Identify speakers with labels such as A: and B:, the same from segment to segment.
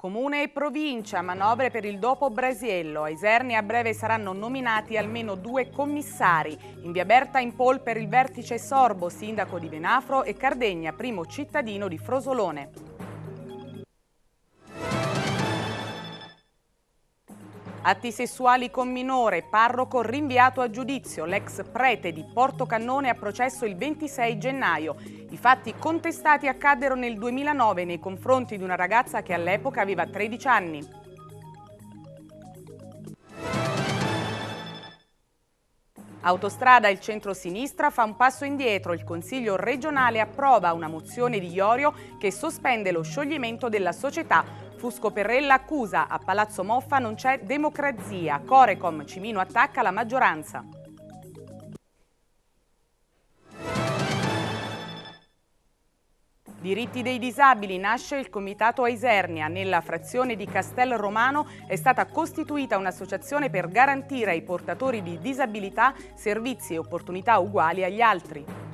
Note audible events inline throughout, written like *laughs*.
A: Comune e provincia, manovre per il dopo Brasiello. A Iserni a breve saranno nominati almeno due commissari. In via Berta in pol per il vertice Sorbo, sindaco di Venafro e Cardegna, primo cittadino di Frosolone. Atti sessuali con minore, parroco rinviato a giudizio, l'ex prete di Porto Cannone a processo il 26 gennaio. I fatti contestati accaddero nel 2009 nei confronti di una ragazza che all'epoca aveva 13 anni. Autostrada il centro-sinistra fa un passo indietro, il Consiglio regionale approva una mozione di Iorio che sospende lo scioglimento della società Fusco Perrella accusa, a Palazzo Moffa non c'è democrazia, Corecom Cimino attacca la maggioranza. Diritti dei disabili nasce il Comitato Aisernia. Nella frazione di Castel Romano è stata costituita un'associazione per garantire ai portatori di disabilità servizi e opportunità uguali agli altri.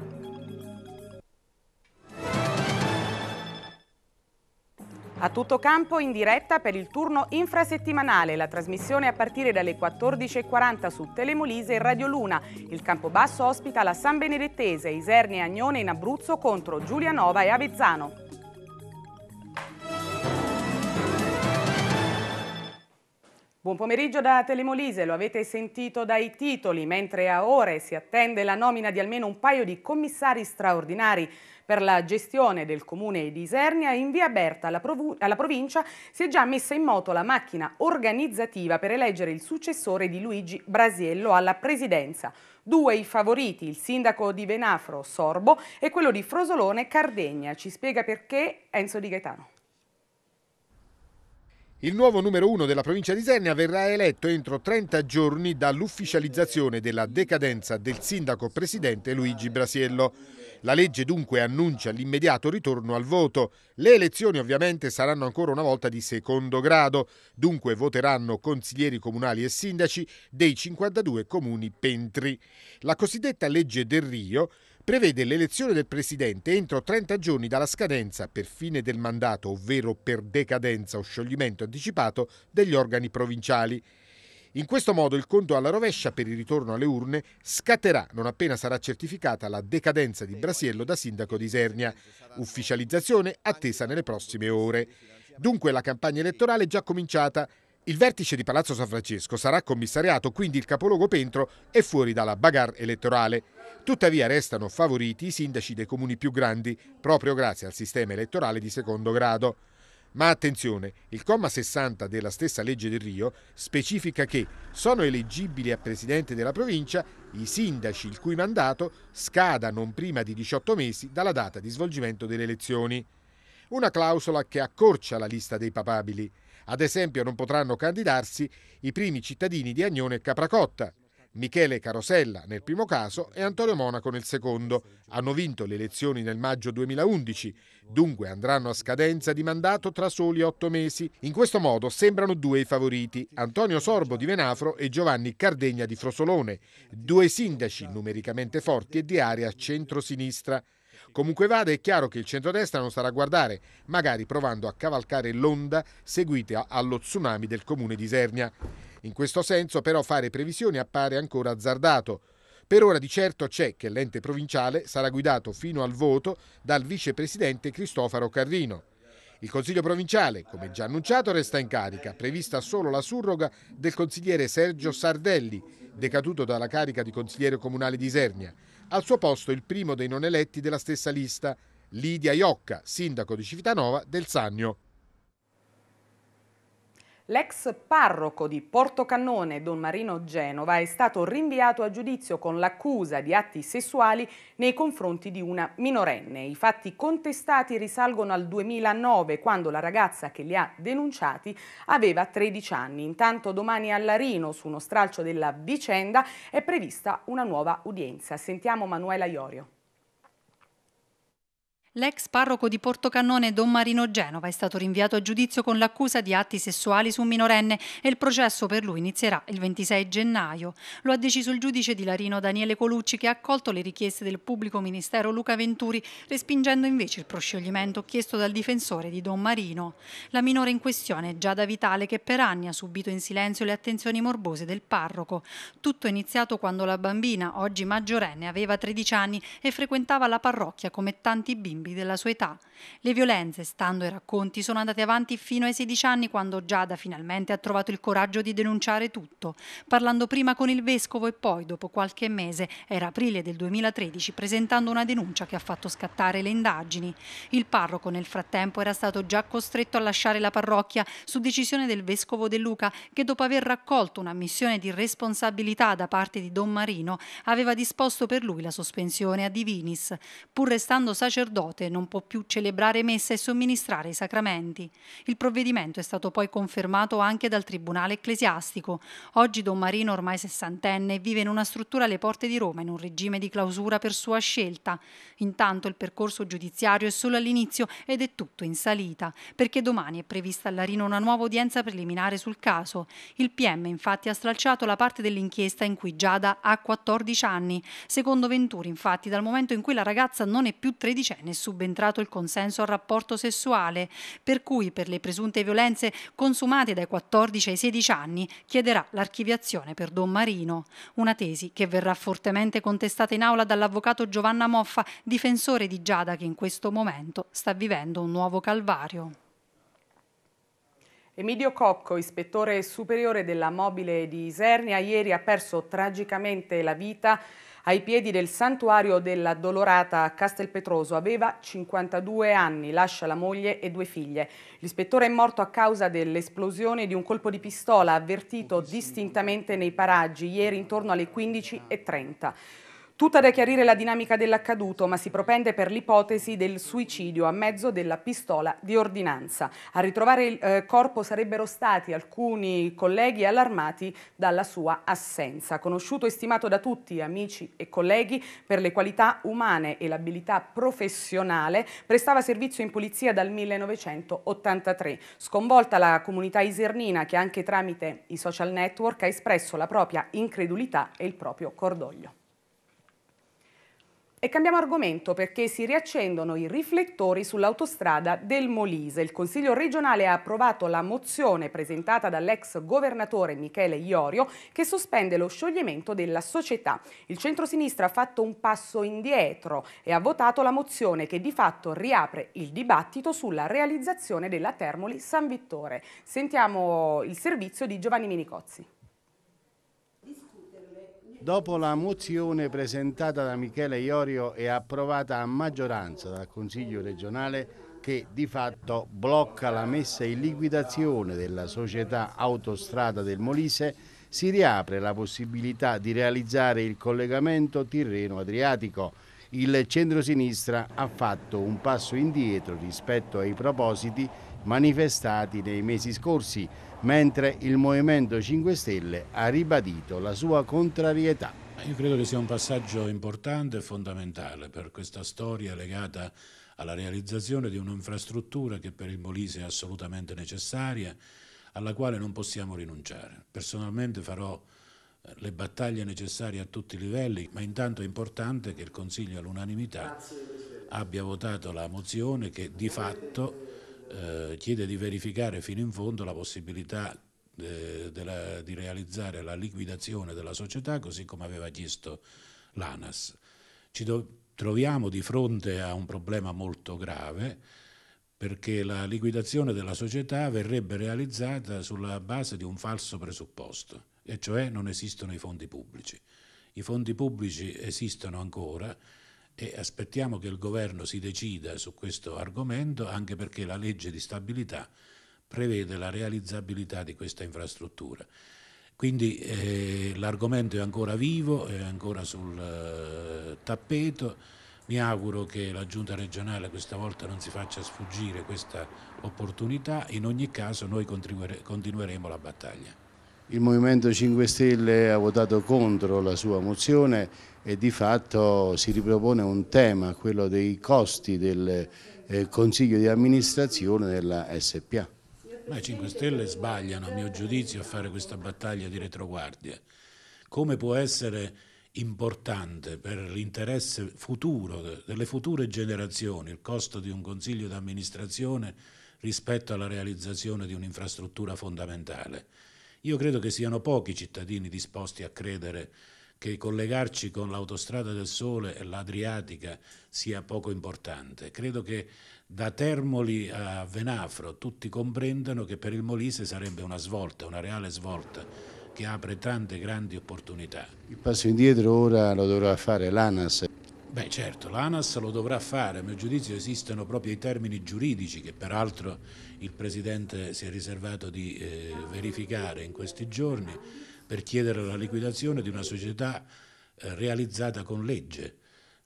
A: A tutto campo in diretta per il turno infrasettimanale, la trasmissione a partire dalle 14.40 su Telemolise e Radio Luna. Il Campobasso ospita la San Benedettese, Iserni e Agnone in Abruzzo contro Giulianova e Avezzano. Buon pomeriggio da Telemolise, lo avete sentito dai titoli, mentre a ore si attende la nomina di almeno un paio di commissari straordinari per la gestione del comune di Isernia, in via Berta alla, alla provincia si è già messa in moto la macchina organizzativa per eleggere il successore di Luigi Brasiello alla presidenza. Due i favoriti, il sindaco di Venafro Sorbo e quello di Frosolone Cardegna. Ci spiega perché Enzo Di Gaetano.
B: Il nuovo numero uno della provincia di Isernia verrà eletto entro 30 giorni dall'ufficializzazione della decadenza del sindaco presidente Luigi Brasiello. La legge dunque annuncia l'immediato ritorno al voto. Le elezioni ovviamente saranno ancora una volta di secondo grado, dunque voteranno consiglieri comunali e sindaci dei 52 comuni pentri. La cosiddetta legge del Rio prevede l'elezione del Presidente entro 30 giorni dalla scadenza per fine del mandato, ovvero per decadenza o scioglimento anticipato degli organi provinciali. In questo modo il conto alla rovescia per il ritorno alle urne scatterà non appena sarà certificata la decadenza di Brasiello da sindaco di Isernia, ufficializzazione attesa nelle prossime ore. Dunque la campagna elettorale è già cominciata, il vertice di Palazzo San Francesco sarà commissariato, quindi il capoluogo Pentro è fuori dalla bagarre elettorale. Tuttavia restano favoriti i sindaci dei comuni più grandi, proprio grazie al sistema elettorale di secondo grado. Ma attenzione, il comma 60 della stessa legge del Rio specifica che sono eleggibili a presidente della provincia i sindaci il cui mandato scada non prima di 18 mesi dalla data di svolgimento delle elezioni. Una clausola che accorcia la lista dei papabili. Ad esempio non potranno candidarsi i primi cittadini di Agnone e Capracotta. Michele Carosella nel primo caso e Antonio Monaco nel secondo. Hanno vinto le elezioni nel maggio 2011, dunque andranno a scadenza di mandato tra soli otto mesi. In questo modo sembrano due i favoriti, Antonio Sorbo di Venafro e Giovanni Cardegna di Frosolone, due sindaci numericamente forti e di area centrosinistra. Comunque vada, è chiaro che il centrodestra non starà a guardare, magari provando a cavalcare l'onda seguita allo tsunami del comune di Isernia. In questo senso, però, fare previsioni appare ancora azzardato. Per ora di certo c'è che l'ente provinciale sarà guidato fino al voto dal vicepresidente Cristofaro Carrino. Il Consiglio provinciale, come già annunciato, resta in carica, prevista solo la surroga del consigliere Sergio Sardelli, decaduto dalla carica di consigliere comunale di Isernia. Al suo posto il primo dei non eletti della stessa lista, Lidia Iocca, sindaco di Civitanova del Sannio.
A: L'ex parroco di Portocannone, Don Marino Genova, è stato rinviato a giudizio con l'accusa di atti sessuali nei confronti di una minorenne. I fatti contestati risalgono al 2009, quando la ragazza che li ha denunciati aveva 13 anni. Intanto domani a Larino, su uno stralcio della vicenda, è prevista una nuova udienza. Sentiamo Manuela Iorio.
C: L'ex parroco di Portocannone Don Marino Genova è stato rinviato a giudizio con l'accusa di atti sessuali su un minorenne e il processo per lui inizierà il 26 gennaio. Lo ha deciso il giudice di Larino Daniele Colucci che ha accolto le richieste del pubblico ministero Luca Venturi, respingendo invece il proscioglimento chiesto dal difensore di Don Marino. La minore in questione è Giada Vitale che per anni ha subito in silenzio le attenzioni morbose del parroco. Tutto è iniziato quando la bambina, oggi maggiorenne, aveva 13 anni e frequentava la parrocchia come tanti bimbi bimbi della sua età. Le violenze, stando ai racconti, sono andate avanti fino ai 16 anni quando Giada finalmente ha trovato il coraggio di denunciare tutto, parlando prima con il vescovo e poi, dopo qualche mese, era aprile del 2013, presentando una denuncia che ha fatto scattare le indagini. Il parroco nel frattempo era stato già costretto a lasciare la parrocchia su decisione del vescovo De Luca che dopo aver raccolto un'ammissione di responsabilità da parte di Don Marino aveva disposto per lui la sospensione a divinis. Pur restando sacerdote caute, non può più celebrare messa e somministrare i sacramenti. Il provvedimento è stato poi confermato anche dal Tribunale ecclesiastico. Oggi Don Marino, ormai sessantenne, vive in una struttura alle porte di Roma in un regime di clausura per sua scelta. Intanto il percorso giudiziario è solo all'inizio ed è tutto in salita, perché domani è prevista a Larino una nuova udienza preliminare sul caso. Il PM infatti ha stralciato la parte dell'inchiesta in cui Giada ha 14 anni. Secondo Venturi infatti dal momento in cui la ragazza non è più tredicenne subentrato il consenso al rapporto sessuale, per cui per le presunte violenze consumate dai 14 ai 16 anni chiederà l'archiviazione per Don Marino, una tesi che verrà fortemente contestata in aula dall'avvocato Giovanna Moffa, difensore di Giada che in questo momento sta vivendo un nuovo calvario.
A: Emidio Cocco, ispettore superiore della mobile di Isernia, ieri ha perso tragicamente la vita ai piedi del santuario della Dolorata a Castelpetroso. Aveva 52 anni, lascia la moglie e due figlie. L'ispettore è morto a causa dell'esplosione di un colpo di pistola avvertito distintamente nei paraggi ieri intorno alle 15.30. Tutta da chiarire la dinamica dell'accaduto, ma si propende per l'ipotesi del suicidio a mezzo della pistola di ordinanza. A ritrovare il eh, corpo sarebbero stati alcuni colleghi allarmati dalla sua assenza. Conosciuto e stimato da tutti, amici e colleghi, per le qualità umane e l'abilità professionale, prestava servizio in polizia dal 1983. Sconvolta la comunità isernina che anche tramite i social network ha espresso la propria incredulità e il proprio cordoglio. E cambiamo argomento perché si riaccendono i riflettori sull'autostrada del Molise. Il Consiglio regionale ha approvato la mozione presentata dall'ex governatore Michele Iorio che sospende lo scioglimento della società. Il centrosinistra ha fatto un passo indietro e ha votato la mozione che di fatto riapre il dibattito sulla realizzazione della Termoli San Vittore. Sentiamo il servizio di Giovanni Minicozzi.
D: Dopo la mozione presentata da Michele Iorio e approvata a maggioranza dal Consiglio regionale che di fatto blocca la messa in liquidazione della società Autostrada del Molise, si riapre la possibilità di realizzare il collegamento Tirreno-Adriatico. Il centro-sinistra ha fatto un passo indietro rispetto ai propositi manifestati nei mesi scorsi, mentre il
E: Movimento 5 Stelle ha ribadito la sua contrarietà. Io credo che sia un passaggio importante e fondamentale per questa storia legata alla realizzazione di un'infrastruttura che per il Molise è assolutamente necessaria, alla quale non possiamo rinunciare. Personalmente farò eh, le battaglie necessarie a tutti i livelli, ma intanto è importante che il Consiglio all'unanimità abbia votato la mozione che di fatto eh, chiede di verificare fino in fondo la possibilità de, eh, de la, di realizzare la liquidazione della società così come aveva chiesto l'ANAS. Ci troviamo di fronte a un problema molto grave perché la liquidazione della società verrebbe realizzata sulla base di un falso presupposto, e cioè non esistono i fondi pubblici. I fondi pubblici esistono ancora, e aspettiamo che il governo si decida su questo argomento anche perché la legge di stabilità prevede la realizzabilità di questa infrastruttura. Quindi eh, l'argomento è ancora vivo, è ancora sul eh, tappeto. Mi auguro che la giunta regionale questa volta non si faccia sfuggire questa opportunità, in ogni caso noi continuere, continueremo la battaglia.
D: Il Movimento 5 Stelle ha votato contro la sua mozione e di fatto si ripropone un tema, quello dei costi del eh, Consiglio di amministrazione della SPA.
E: Ma i 5 Stelle sbagliano, a mio giudizio, a fare questa battaglia di retroguardia. Come può essere importante per l'interesse futuro delle future generazioni il costo di un consiglio di Amministrazione rispetto alla realizzazione di un'infrastruttura fondamentale? Io credo che siano pochi i cittadini disposti a credere che collegarci con l'autostrada del Sole e l'Adriatica sia poco importante. Credo che da Termoli a Venafro tutti comprendano che per il Molise sarebbe una svolta, una reale svolta che apre tante grandi opportunità.
D: Il passo indietro ora lo dovrà fare l'ANAS.
E: Beh certo, l'ANAS lo dovrà fare, a mio giudizio esistono proprio i termini giuridici che peraltro il Presidente si è riservato di eh, verificare in questi giorni per chiedere la liquidazione di una società eh, realizzata con legge,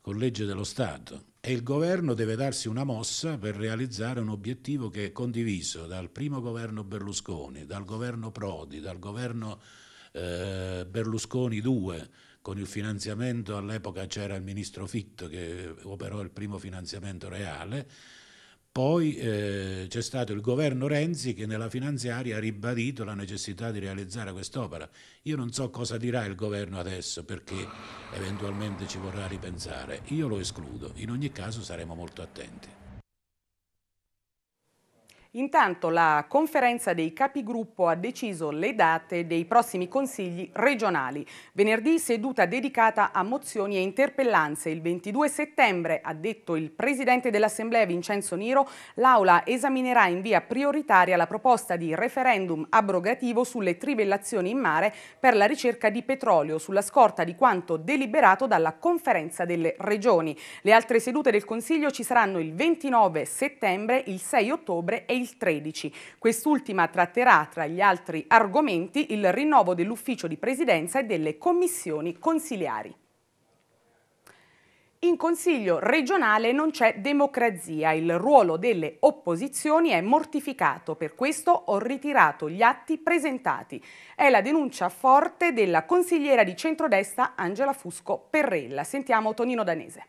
E: con legge dello Stato e il governo deve darsi una mossa per realizzare un obiettivo che è condiviso dal primo governo Berlusconi, dal governo Prodi, dal governo eh, Berlusconi II con il finanziamento, all'epoca c'era il ministro Fitto che operò il primo finanziamento reale, poi eh, c'è stato il governo Renzi che nella finanziaria ha ribadito la necessità di realizzare quest'opera. Io non so cosa dirà il governo adesso perché eventualmente ci vorrà ripensare. Io lo escludo. In ogni caso saremo molto attenti.
A: Intanto la conferenza dei capigruppo ha deciso le date dei prossimi consigli regionali. Venerdì seduta dedicata a mozioni e interpellanze. Il 22 settembre, ha detto il presidente dell'Assemblea Vincenzo Niro, l'Aula esaminerà in via prioritaria la proposta di referendum abrogativo sulle trivellazioni in mare per la ricerca di petrolio sulla scorta di quanto deliberato dalla conferenza delle regioni. Le altre sedute del Consiglio ci saranno il 29 settembre, il 6 ottobre e il il 13. Quest'ultima tratterà, tra gli altri argomenti, il rinnovo dell'ufficio di presidenza e delle commissioni consiliari. In Consiglio regionale non c'è democrazia, il ruolo delle opposizioni è mortificato, per questo ho ritirato gli atti presentati. È la denuncia forte della consigliera di centrodestra Angela Fusco Perrella. Sentiamo Tonino Danese.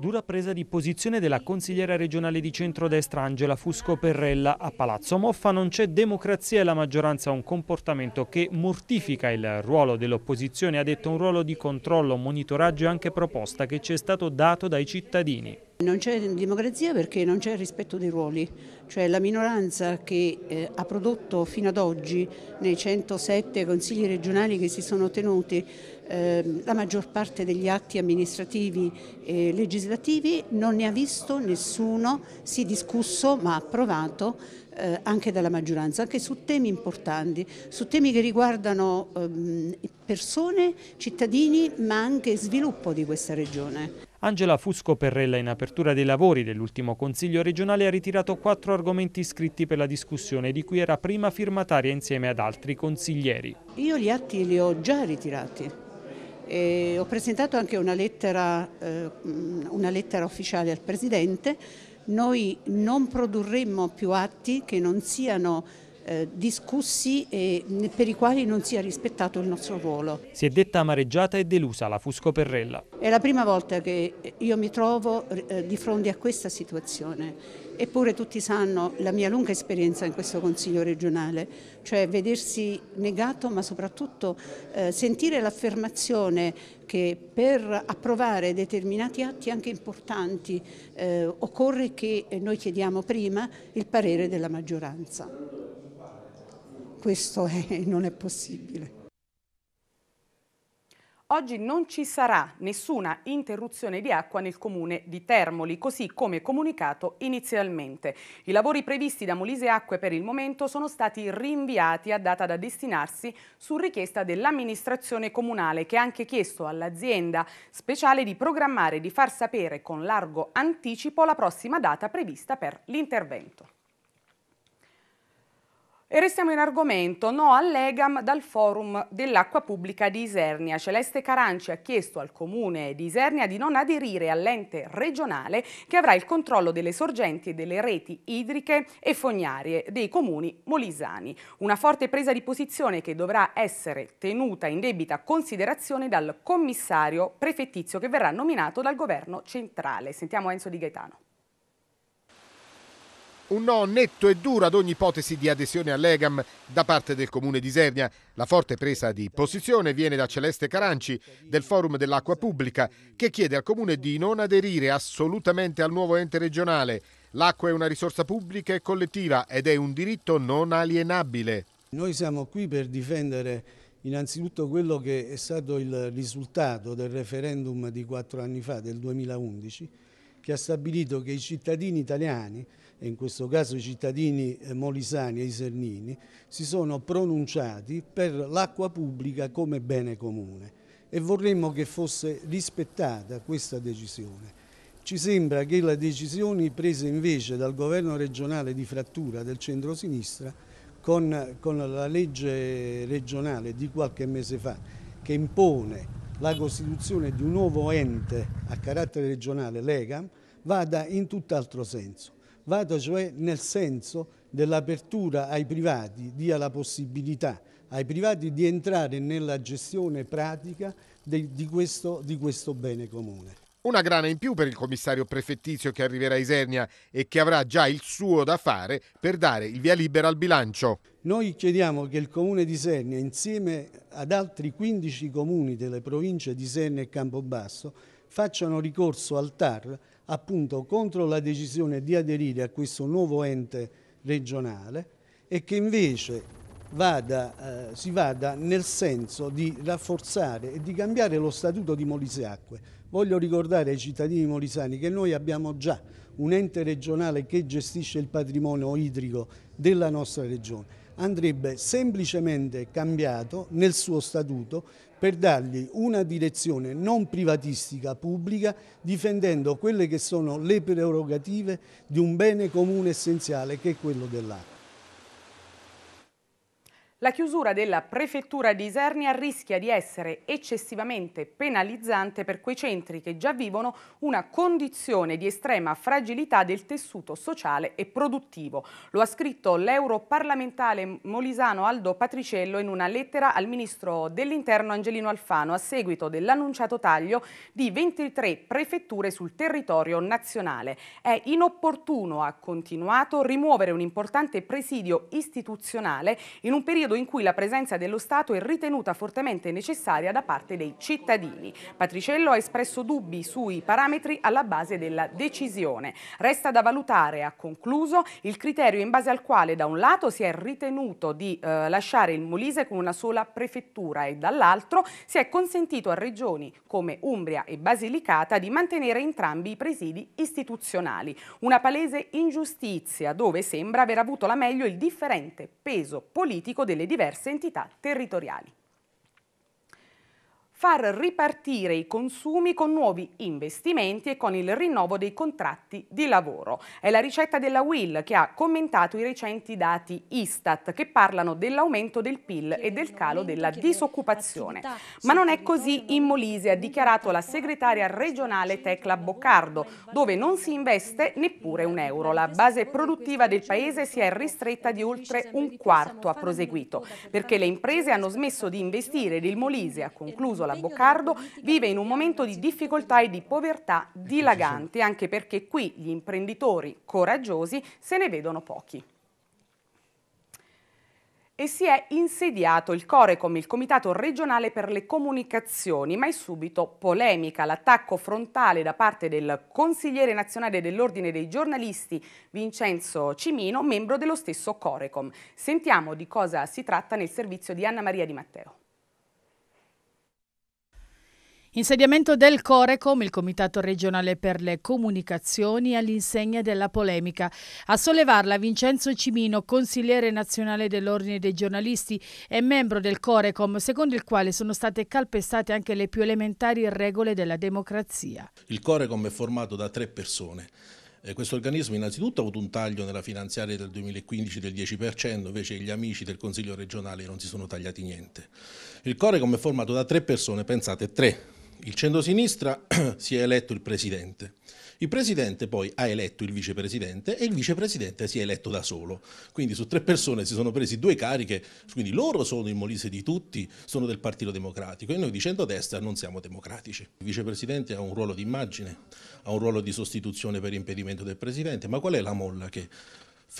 B: Dura presa di posizione della consigliera regionale di centrodestra Angela Fusco Perrella. A Palazzo Moffa non c'è democrazia e la maggioranza ha un comportamento che mortifica il ruolo dell'opposizione, ha detto un ruolo di controllo, monitoraggio e anche proposta che ci è stato dato dai cittadini.
F: Non c'è democrazia perché non c'è rispetto dei ruoli, cioè la minoranza che eh, ha prodotto fino ad oggi nei 107 consigli regionali che si sono tenuti Ehm, la maggior parte degli atti amministrativi e legislativi non ne ha visto nessuno, si è discusso ma approvato eh, anche dalla maggioranza, anche su temi importanti, su temi che riguardano ehm, persone, cittadini ma anche sviluppo di questa regione.
B: Angela Fusco Perrella in apertura dei lavori dell'ultimo Consiglio regionale ha ritirato quattro argomenti scritti per la discussione di cui era prima firmataria insieme ad altri consiglieri.
F: Io gli atti li ho già ritirati e ho presentato anche una lettera, eh, una lettera ufficiale al Presidente. Noi non produrremmo più atti che non siano eh, discussi e per i quali non sia rispettato il nostro ruolo.
B: Si è detta amareggiata e delusa la Fusco Perrella.
F: È la prima volta che io mi trovo eh, di fronte a questa situazione Eppure tutti sanno la mia lunga esperienza in questo Consiglio regionale, cioè vedersi negato ma soprattutto eh, sentire l'affermazione che per approvare determinati atti anche importanti eh, occorre che eh, noi chiediamo prima il parere della maggioranza. Questo è, non è possibile.
A: Oggi non ci sarà nessuna interruzione di acqua nel comune di Termoli, così come comunicato inizialmente. I lavori previsti da Molise Acque per il momento sono stati rinviati a data da destinarsi su richiesta dell'amministrazione comunale che ha anche chiesto all'azienda speciale di programmare e di far sapere con largo anticipo la prossima data prevista per l'intervento. E restiamo in argomento, no all'EGAM dal forum dell'acqua pubblica di Isernia. Celeste Caranci ha chiesto al comune di Isernia di non aderire all'ente regionale che avrà il controllo delle sorgenti e delle reti idriche e fognarie dei comuni molisani. Una forte presa di posizione che dovrà essere tenuta in debita considerazione dal commissario prefettizio che verrà nominato dal governo centrale. Sentiamo Enzo Di Gaetano.
B: Un no netto e duro ad ogni ipotesi di adesione all'EGAM da parte del comune di Isernia. La forte presa di posizione viene da Celeste Caranci del Forum dell'Acqua Pubblica che chiede al comune di non aderire assolutamente al nuovo ente regionale. L'acqua è una risorsa pubblica e collettiva ed è un diritto non alienabile.
G: Noi siamo qui per difendere innanzitutto quello che è stato il risultato del referendum di quattro anni fa, del 2011, che ha stabilito che i cittadini italiani e in questo caso i cittadini eh, molisani e isernini, si sono pronunciati per l'acqua pubblica come bene comune e vorremmo che fosse rispettata questa decisione. Ci sembra che le decisioni prese invece dal governo regionale di frattura del centro-sinistra con, con la legge regionale di qualche mese fa che impone la costituzione di un nuovo ente a carattere regionale, l'EGAM, vada in tutt'altro senso. Vado cioè nel senso dell'apertura ai privati, dia la possibilità ai privati di entrare nella gestione pratica di, di, questo, di questo bene comune.
B: Una grana in più per il commissario prefettizio che arriverà a Isernia e che avrà già il suo da fare per dare il via libera al bilancio.
G: Noi chiediamo che il comune di Isernia, insieme ad altri 15 comuni delle province di Isernia e Campobasso, facciano ricorso al TAR appunto contro la decisione di aderire a questo nuovo ente regionale e che invece vada, eh, si vada nel senso di rafforzare e di cambiare lo statuto di Molisiacque. Voglio ricordare ai cittadini molisani che noi abbiamo già un ente regionale che gestisce il patrimonio idrico della nostra regione. Andrebbe semplicemente cambiato nel suo statuto per dargli una direzione non privatistica pubblica difendendo quelle che sono le prerogative di un bene comune essenziale che è quello dell'acqua.
A: La chiusura della prefettura di Isernia rischia di essere eccessivamente penalizzante per quei centri che già vivono una condizione di estrema fragilità del tessuto sociale e produttivo. Lo ha scritto l'europarlamentare molisano Aldo Patriciello in una lettera al ministro dell'Interno Angelino Alfano a seguito dell'annunciato taglio di 23 prefetture sul territorio nazionale. È inopportuno, ha continuato, rimuovere un importante presidio istituzionale in un periodo periodo in cui la presenza dello Stato è ritenuta fortemente necessaria da parte dei cittadini. Patriciello ha espresso dubbi sui parametri alla base della decisione. Resta da valutare, ha concluso, il criterio in base al quale da un lato si è ritenuto di eh, lasciare il Molise con una sola prefettura e dall'altro si è consentito a regioni come Umbria e Basilicata di mantenere entrambi i presidi istituzionali. Una palese ingiustizia dove sembra aver avuto la meglio il differente peso politico delle nelle diverse entità territoriali far ripartire i consumi con nuovi investimenti e con il rinnovo dei contratti di lavoro. È la ricetta della Will che ha commentato i recenti dati Istat che parlano dell'aumento del PIL e del calo della disoccupazione. Ma non è così in Molise, ha dichiarato la segretaria regionale Tecla Boccardo, dove non si investe neppure un euro. La base produttiva del paese si è ristretta di oltre un quarto, ha proseguito, perché le imprese hanno smesso di investire ed il Molise ha concluso la Nicola Boccardo vive in un momento di difficoltà e di povertà dilagante, anche perché qui gli imprenditori coraggiosi se ne vedono pochi e si è insediato il Corecom, il Comitato regionale per le comunicazioni, ma è subito polemica. L'attacco frontale da parte del consigliere nazionale dell'Ordine dei giornalisti Vincenzo Cimino, membro dello stesso Corecom. Sentiamo di cosa si tratta nel servizio di Anna Maria Di Matteo. Insediamento del Corecom, il Comitato regionale per le comunicazioni, all'insegna della polemica. A sollevarla Vincenzo Cimino, consigliere nazionale dell'Ordine dei giornalisti e membro del Corecom, secondo il quale sono state calpestate anche le più elementari regole della democrazia.
H: Il Corecom è formato da tre persone. Eh, questo organismo innanzitutto ha avuto un taglio nella finanziaria del 2015 del 10%, invece gli amici del Consiglio regionale non si sono tagliati niente. Il Corecom è formato da tre persone, pensate, tre il centro-sinistra *clears throat* si è eletto il presidente. Il presidente poi ha eletto il vicepresidente e il vicepresidente si è eletto da solo. Quindi su tre persone si sono presi due cariche, quindi loro sono il Molise di tutti, sono del Partito Democratico e noi di centrodestra non siamo democratici. Il vicepresidente ha un ruolo di immagine, ha un ruolo di sostituzione per impedimento del presidente, ma qual è la molla che,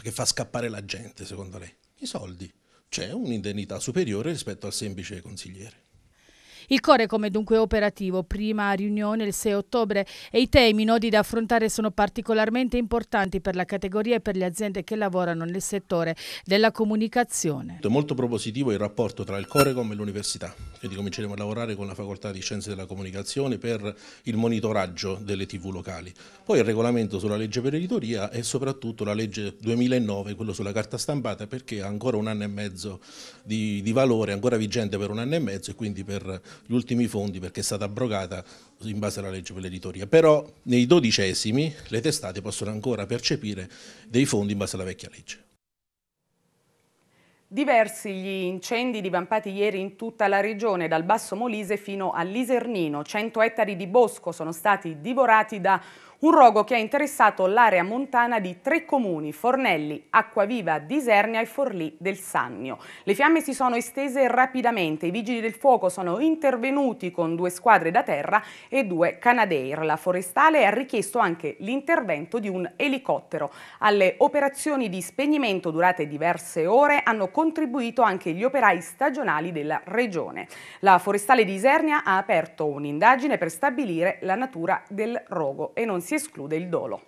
H: che fa scappare la gente secondo lei? I soldi. C'è un'indennità superiore rispetto al semplice consigliere.
A: Il Corecom è dunque operativo, prima riunione il 6 ottobre e i temi, i nodi da affrontare sono particolarmente importanti per la categoria e per le aziende che lavorano nel settore della comunicazione.
H: È molto propositivo il rapporto tra il Corecom e l'università, quindi cominceremo a lavorare con la facoltà di scienze della comunicazione per il monitoraggio delle tv locali, poi il regolamento sulla legge per editoria e soprattutto la legge 2009, quello sulla carta stampata perché ha ancora un anno e mezzo di, di valore, ancora vigente per un anno e mezzo e quindi per gli ultimi fondi perché è stata abrogata in base alla legge per l'editoria, però nei dodicesimi le testate possono ancora percepire dei fondi in base alla vecchia legge.
A: Diversi gli incendi divampati ieri in tutta la regione, dal Basso Molise fino all'Isernino. 100 ettari di bosco sono stati divorati da un rogo che ha interessato l'area montana di tre comuni, Fornelli, Acquaviva, Disernia e Forlì del Sannio. Le fiamme si sono estese rapidamente, i vigili del fuoco sono intervenuti con due squadre da terra e due Canadair. La forestale ha richiesto anche l'intervento di un elicottero. Alle operazioni di spegnimento durate diverse ore hanno contribuito anche gli operai stagionali della regione. La forestale di Isernia ha aperto un'indagine per stabilire la natura del rogo e non si si esclude il dolo.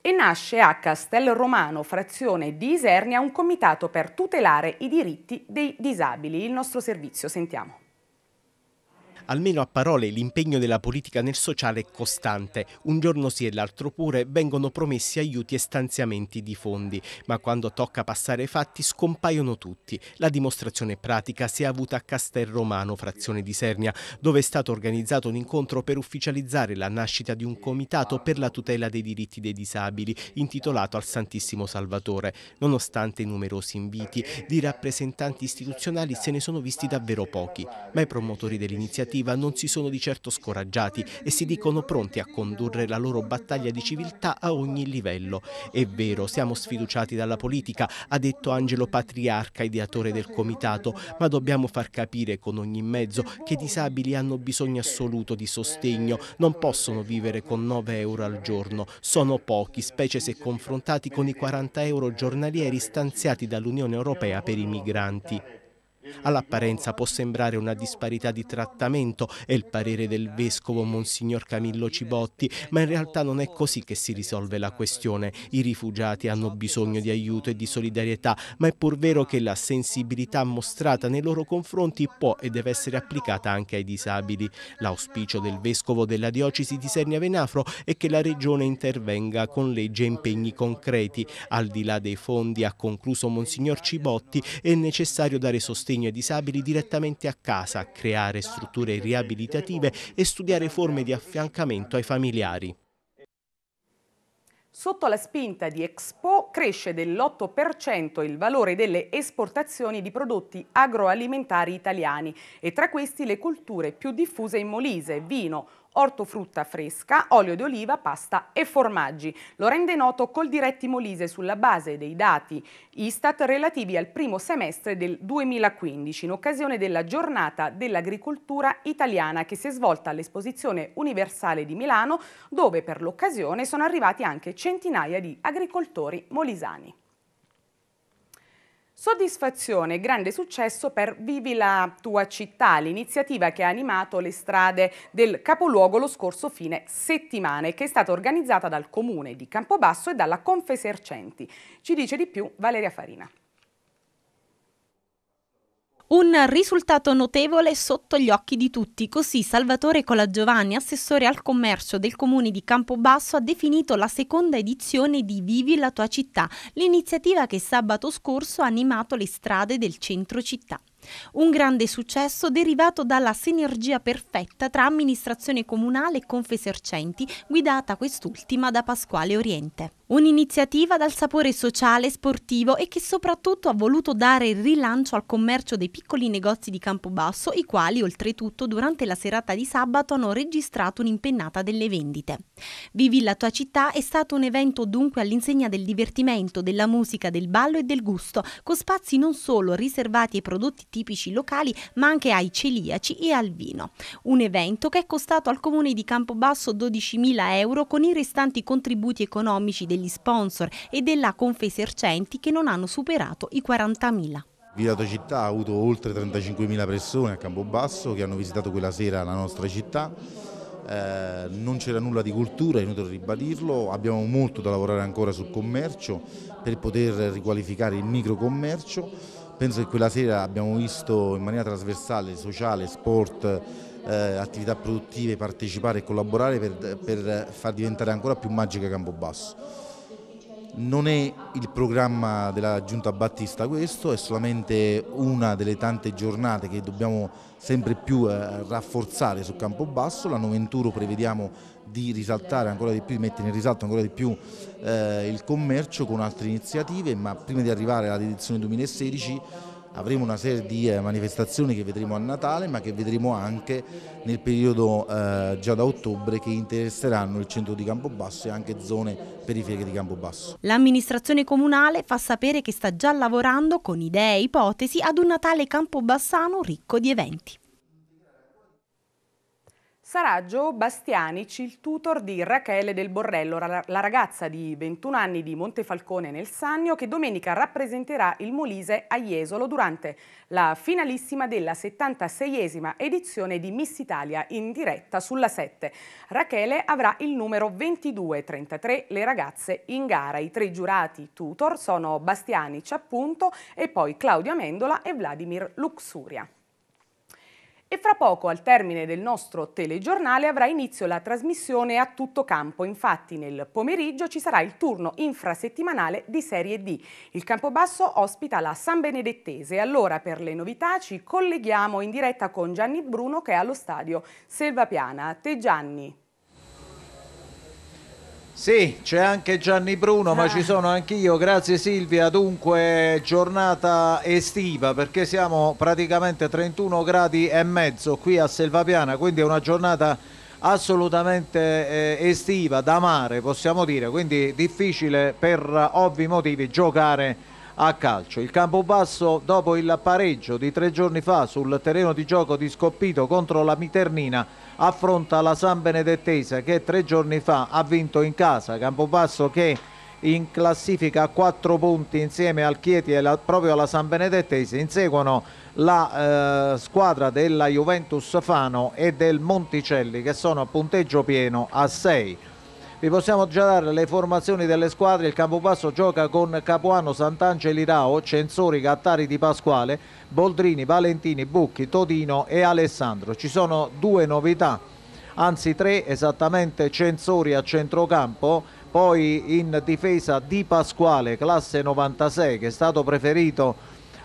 A: E nasce a Castel Romano, frazione di Isernia, un comitato per tutelare i diritti dei disabili. Il nostro servizio, sentiamo.
I: Almeno a parole l'impegno della politica nel sociale è costante. Un giorno sì e l'altro pure vengono promessi aiuti e stanziamenti di fondi, ma quando tocca passare ai fatti scompaiono tutti. La dimostrazione pratica si è avuta a Castel Romano, frazione di Sernia, dove è stato organizzato un incontro per ufficializzare la nascita di un comitato per la tutela dei diritti dei disabili, intitolato al Santissimo Salvatore. Nonostante i numerosi inviti, di rappresentanti istituzionali se ne sono visti davvero pochi, ma i promotori dell'iniziativa iniziativa non si sono di certo scoraggiati e si dicono pronti a condurre la loro battaglia di civiltà a ogni livello. È vero, siamo sfiduciati dalla politica, ha detto Angelo Patriarca, ideatore del comitato, ma dobbiamo far capire con ogni mezzo che i disabili hanno bisogno assoluto di sostegno, non possono vivere con 9 euro al giorno, sono pochi, specie se confrontati con i 40 euro giornalieri stanziati dall'Unione Europea per i migranti. All'apparenza può sembrare una disparità di trattamento, è il parere del vescovo Monsignor Camillo Cibotti, ma in realtà non è così che si risolve la questione. I rifugiati hanno bisogno di aiuto e di solidarietà, ma è pur vero che la sensibilità mostrata nei loro confronti può e deve essere applicata anche ai disabili. L'auspicio del vescovo della diocesi di Sernia Venafro è che la regione intervenga con legge e impegni concreti. Al di là dei fondi, ha concluso Monsignor Cibotti, è necessario dare sostegno sostegno ai disabili direttamente a casa, creare strutture riabilitative e studiare forme di affiancamento ai familiari.
A: Sotto la spinta di Expo cresce dell'8% il valore delle esportazioni di prodotti agroalimentari italiani e tra questi le culture più diffuse in Molise, vino, ortofrutta fresca, olio d'oliva, pasta e formaggi. Lo rende noto col diretti Molise sulla base dei dati Istat relativi al primo semestre del 2015 in occasione della giornata dell'agricoltura italiana che si è svolta all'esposizione universale di Milano dove per l'occasione sono arrivati anche centinaia di agricoltori molisani. Soddisfazione e grande successo per Vivi la tua città, l'iniziativa che ha animato le strade del capoluogo lo scorso fine settimana e che è stata organizzata dal Comune di Campobasso e dalla Confesercenti. Ci dice di più Valeria Farina.
J: Un risultato notevole sotto gli occhi di tutti, così Salvatore Colagiovanni, assessore al commercio del comune di Campobasso, ha definito la seconda edizione di Vivi la tua città, l'iniziativa che sabato scorso ha animato le strade del centro città. Un grande successo derivato dalla sinergia perfetta tra amministrazione comunale e Confesercenti, guidata quest'ultima da Pasquale Oriente. Un'iniziativa dal sapore sociale, sportivo e che soprattutto ha voluto dare il rilancio al commercio dei piccoli negozi di Campobasso, i quali oltretutto durante la serata di sabato hanno registrato un'impennata delle vendite. Vivi la tua città è stato un evento dunque all'insegna del divertimento, della musica, del ballo e del gusto, con spazi non solo riservati ai prodotti tipici locali, ma anche ai celiaci e al vino. Un evento che è costato al comune di Campobasso 12.000 euro con i restanti contributi economici degli sponsor e della Confesercenti che non hanno superato i 40.000.
K: Virato Città ha avuto oltre 35.000 persone a Campobasso che hanno visitato quella sera la nostra città. Eh, non c'era nulla di cultura, è inutile ribadirlo, abbiamo molto da lavorare ancora sul commercio per poter riqualificare il microcommercio Penso che quella sera abbiamo visto in maniera trasversale, sociale, sport, eh, attività produttive, partecipare e collaborare per, per far diventare ancora più magica Campobasso. Non è il programma della Giunta Battista questo, è solamente una delle tante giornate che dobbiamo sempre più eh, rafforzare sul basso. L'anno 21 prevediamo di risaltare ancora di più, di mettere in risalto ancora di più eh, il commercio con altre iniziative, ma prima di arrivare alla edizione 2016 avremo una serie di eh, manifestazioni che vedremo a Natale ma che vedremo anche nel periodo eh, già da ottobre che interesseranno il centro di Campobasso e anche zone periferiche di Campobasso.
J: L'amministrazione comunale fa sapere che sta già lavorando con idee e ipotesi ad un Natale campobassano ricco di eventi.
A: Sarà Gio Bastianici il tutor di Rachele del Borrello, la ragazza di 21 anni di Montefalcone nel Sannio che domenica rappresenterà il Molise a Jesolo durante la finalissima della 76esima edizione di Miss Italia in diretta sulla 7. Rachele avrà il numero 22, 33 le ragazze in gara. I tre giurati tutor sono Bastianici appunto e poi Claudio Amendola e Vladimir Luxuria. E fra poco, al termine del nostro telegiornale, avrà inizio la trasmissione a tutto campo. Infatti, nel pomeriggio ci sarà il turno infrasettimanale di Serie D. Il Campobasso ospita la San Benedettese. Allora, per le novità, ci colleghiamo in diretta con Gianni Bruno, che è allo stadio Selva Piana. A te, Gianni.
L: Sì, c'è anche Gianni Bruno, ah. ma ci ah. sono anch'io. Grazie Silvia. Dunque, giornata estiva perché siamo praticamente 31 gradi e mezzo qui a Selvapiana, quindi è una giornata assolutamente eh, estiva, da mare possiamo dire, quindi difficile per ovvi motivi giocare a calcio. Il Campobasso dopo il pareggio di tre giorni fa sul terreno di gioco di Scoppito contro la Miternina affronta la San Benedettese che tre giorni fa ha vinto in casa. Campobasso che in classifica a quattro punti insieme al Chieti e la, proprio alla San Benedettese inseguono la eh, squadra della Juventus Fano e del Monticelli che sono a punteggio pieno a 6 vi possiamo già dare le formazioni delle squadre, il Campobasso gioca con Capuano, Sant'Angeli Rao, Censori, Gattari di Pasquale, Boldrini, Valentini, Bucchi, Todino e Alessandro. Ci sono due novità, anzi tre esattamente Censori a centrocampo, poi in difesa di Pasquale, classe 96, che è stato preferito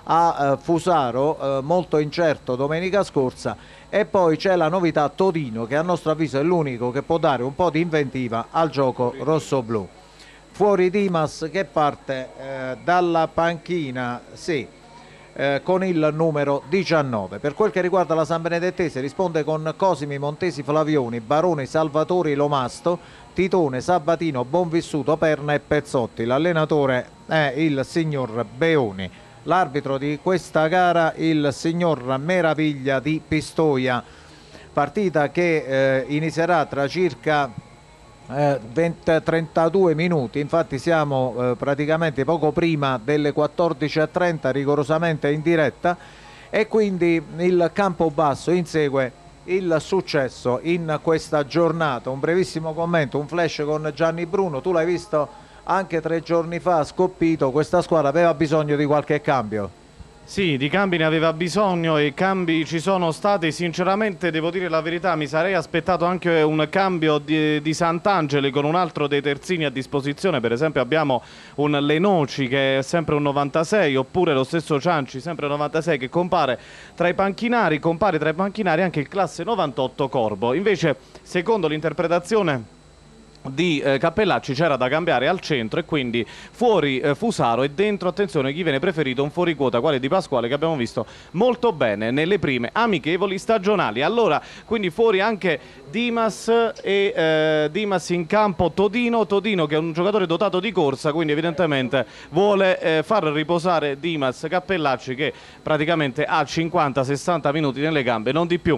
L: a eh, Fusaro, eh, molto incerto domenica scorsa e poi c'è la novità Torino che a nostro avviso è l'unico che può dare un po' di inventiva al gioco rosso-blu. Fuori Dimas che parte eh, dalla panchina, sì, con il numero 19. Per quel che riguarda la San Benedettese risponde con Cosimi, Montesi, Flavioni, Baroni, Salvatori, Lomasto, Titone, Sabatino, Bonvissuto, Perna e Pezzotti. L'allenatore è il signor Beoni l'arbitro di questa gara, il signor Meraviglia di Pistoia. Partita che eh, inizierà tra circa eh, 20, 32 minuti, infatti siamo eh, praticamente poco prima delle 14.30 rigorosamente in diretta e quindi il campo basso insegue il successo in questa giornata. Un brevissimo commento, un flash con Gianni Bruno, tu l'hai visto anche tre giorni fa a Scoppito questa squadra aveva bisogno di qualche cambio.
M: Sì, di cambi ne aveva bisogno e cambi ci sono stati. Sinceramente, devo dire la verità, mi sarei aspettato anche un cambio di, di Sant'Angeli con un altro dei terzini a disposizione. Per esempio abbiamo un Lenoci che è sempre un 96 oppure lo stesso Cianci, sempre un 96 che compare tra i panchinari. Compare tra i panchinari anche il classe 98 Corbo. Invece, secondo l'interpretazione di eh, Cappellacci c'era da cambiare al centro e quindi fuori eh, Fusaro e dentro attenzione chi viene preferito un fuori quota quale di Pasquale che abbiamo visto molto bene nelle prime amichevoli stagionali allora quindi fuori anche Dimas e eh, Dimas in campo Todino Todino che è un giocatore dotato di corsa quindi evidentemente vuole eh, far riposare Dimas Cappellacci che praticamente ha 50-60 minuti nelle gambe non di più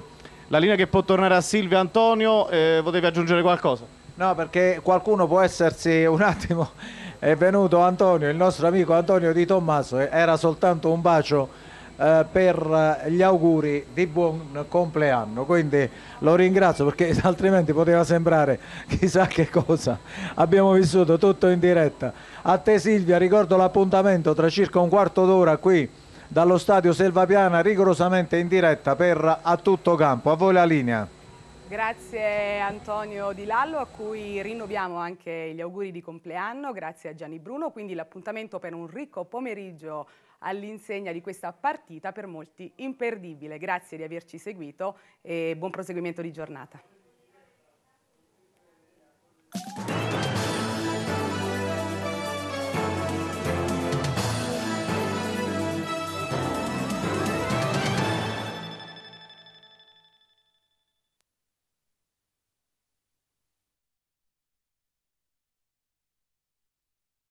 M: la linea che può tornare a Silvio Antonio, eh, volevi aggiungere qualcosa?
L: No, perché qualcuno può essersi un attimo... È venuto Antonio, il nostro amico Antonio Di Tommaso, era soltanto un bacio eh, per gli auguri di buon compleanno quindi lo ringrazio perché *laughs* altrimenti poteva sembrare chissà che cosa abbiamo vissuto tutto in diretta a te Silvia ricordo l'appuntamento tra circa un quarto d'ora qui dallo stadio Selvapiana rigorosamente in diretta per a tutto campo a voi la linea
A: Grazie Antonio Di Lallo a cui rinnoviamo anche gli auguri di compleanno, grazie a Gianni Bruno, quindi l'appuntamento per un ricco pomeriggio all'insegna di questa partita per molti imperdibile. Grazie di averci seguito e buon proseguimento di giornata.